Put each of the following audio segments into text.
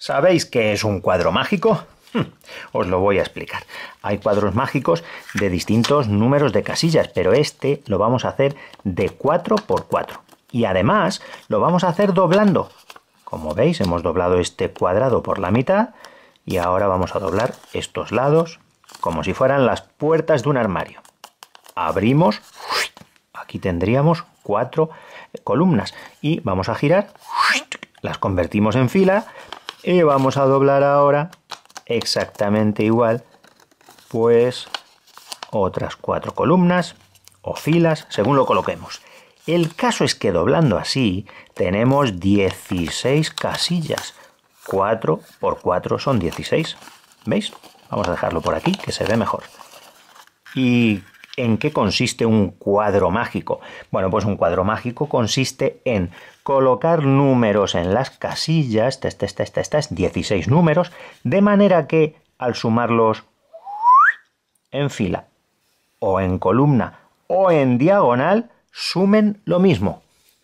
¿Sabéis qué es un cuadro mágico? Hmm, os lo voy a explicar. Hay cuadros mágicos de distintos números de casillas, pero este lo vamos a hacer de 4 por 4. Y además lo vamos a hacer doblando. Como veis, hemos doblado este cuadrado por la mitad y ahora vamos a doblar estos lados como si fueran las puertas de un armario. Abrimos, aquí tendríamos cuatro eh, columnas y vamos a girar, las convertimos en fila y vamos a doblar ahora exactamente igual pues otras cuatro columnas o filas según lo coloquemos el caso es que doblando así tenemos 16 casillas 4 por 4 son 16 ¿veis? vamos a dejarlo por aquí que se ve mejor y ¿En qué consiste un cuadro mágico? Bueno, pues un cuadro mágico consiste en colocar números en las casillas, esta test, 16 números, de manera que al sumarlos en fila o en columna o en diagonal, sumen lo mismo.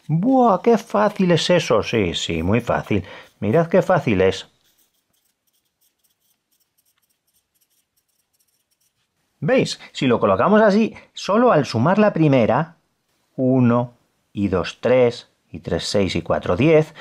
¡Buah, qué fácil es eso! Sí, sí, muy fácil. Mirad qué fácil es. ¿Veis? Si lo colocamos así, solo al sumar la primera, 1 y 2, 3 y 3, 6 y 4, 10,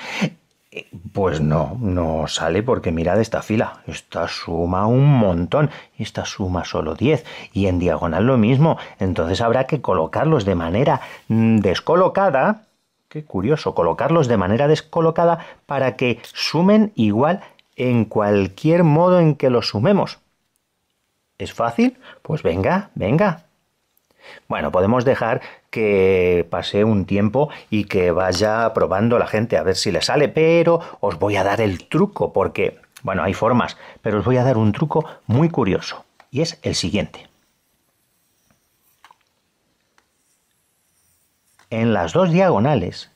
eh, pues no, no sale porque mirad esta fila, esta suma un montón, esta suma solo 10 y en diagonal lo mismo, entonces habrá que colocarlos de manera descolocada, qué curioso, colocarlos de manera descolocada para que sumen igual en cualquier modo en que los sumemos. ¿Es fácil? Pues venga, venga. Bueno, podemos dejar que pase un tiempo y que vaya probando la gente a ver si le sale, pero os voy a dar el truco porque, bueno, hay formas, pero os voy a dar un truco muy curioso y es el siguiente. En las dos diagonales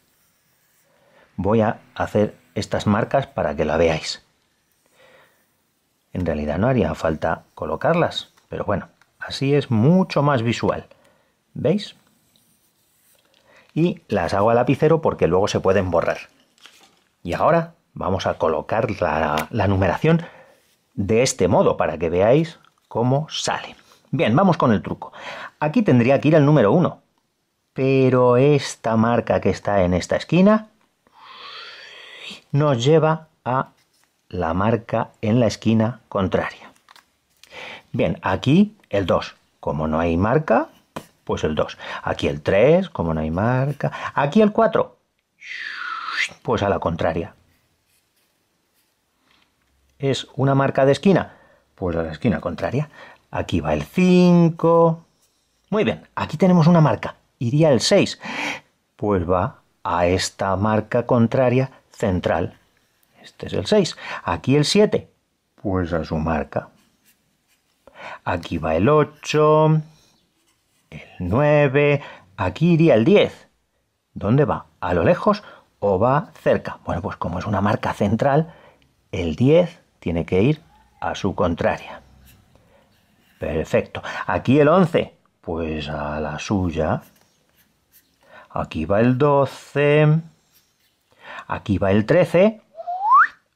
voy a hacer estas marcas para que la veáis en realidad no haría falta colocarlas, pero bueno, así es mucho más visual. ¿Veis? Y las hago a lapicero porque luego se pueden borrar. Y ahora vamos a colocar la, numeración de este modo para que veáis cómo sale. Bien, vamos con el truco. Aquí tendría que ir al número 1, pero esta marca que está en esta esquina nos lleva a la marca en la esquina contraria. Bien, aquí el 2. Como no hay marca, pues el 2. Aquí el 3, como no hay marca. Aquí el 4, pues a la contraria. ¿Es una marca de esquina? Pues a la esquina contraria. Aquí va el 5. Muy bien, aquí tenemos una marca. Iría el 6. Pues va a esta marca contraria central este es el 6. Aquí el 7, pues a su marca. Aquí va el 8, el 9, aquí iría el 10. ¿Dónde va? ¿A lo lejos o va cerca? Bueno, pues como es una marca central, el 10 tiene que ir a su contraria. Perfecto. Aquí el 11, pues a la suya. Aquí va el 12. Aquí va el 13,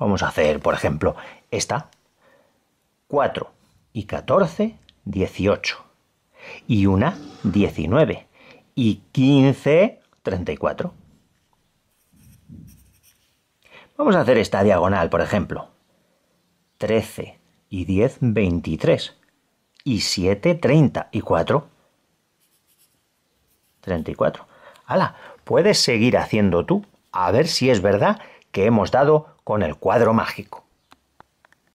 Vamos a hacer, por ejemplo, esta. 4 y 14, 18. Y una, 19. Y 15, 34. Vamos a hacer esta diagonal, por ejemplo. 13 y 10, 23. Y 7, 30. Y 4, 34. ¡Hala! Puedes seguir haciendo tú a ver si es verdad que hemos dado con el cuadro mágico.